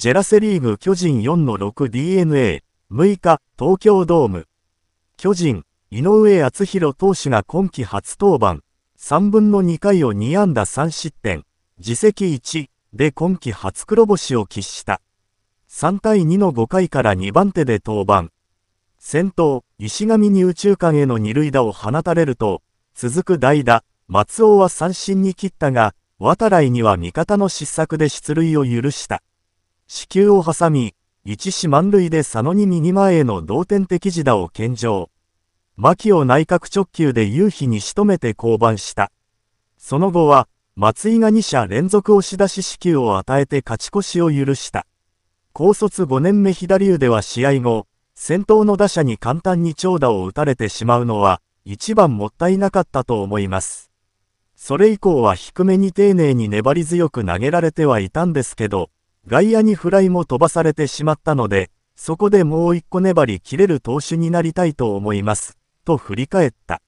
ジェラセリーグ巨人4の 6DNA、6日、東京ドーム。巨人、井上敦弘投手が今季初登板、3分の2回を2安打3失点、自責1で今季初黒星を喫した。3対2の5回から2番手で登板。先頭、石上に宇宙間への二塁打を放たれると、続く代打、松尾は三振に切ったが、渡来には味方の失策で出塁を許した。死球を挟み、一死満塁で佐野に右前への同点的自打を献上。牧を内角直球で夕日に仕留めて降板した。その後は、松井が2者連続押し出し支給を与えて勝ち越しを許した。高卒5年目左腕は試合後、先頭の打者に簡単に長打を打たれてしまうのは、一番もったいなかったと思います。それ以降は低めに丁寧に粘り強く投げられてはいたんですけど、外野にフライも飛ばされてしまったので、そこでもう一個粘り切れる投手になりたいと思います、と振り返った。